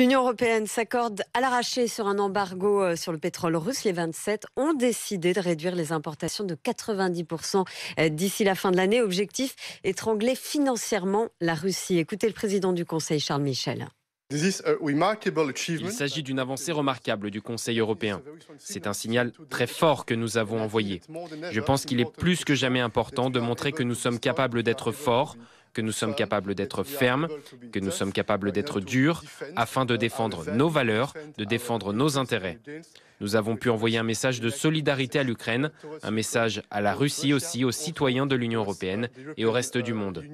L'Union européenne s'accorde à l'arraché sur un embargo euh, sur le pétrole russe. Les 27 ont décidé de réduire les importations de 90% euh, d'ici la fin de l'année. Objectif, étrangler financièrement la Russie. Écoutez le président du Conseil, Charles Michel. Il s'agit d'une avancée remarquable du Conseil européen. C'est un signal très fort que nous avons envoyé. Je pense qu'il est plus que jamais important de montrer que nous sommes capables d'être forts, que nous sommes capables d'être fermes, que nous sommes capables d'être durs, afin de défendre nos valeurs, de défendre nos intérêts. Nous avons pu envoyer un message de solidarité à l'Ukraine, un message à la Russie aussi, aux citoyens de l'Union européenne et au reste du euh, monde.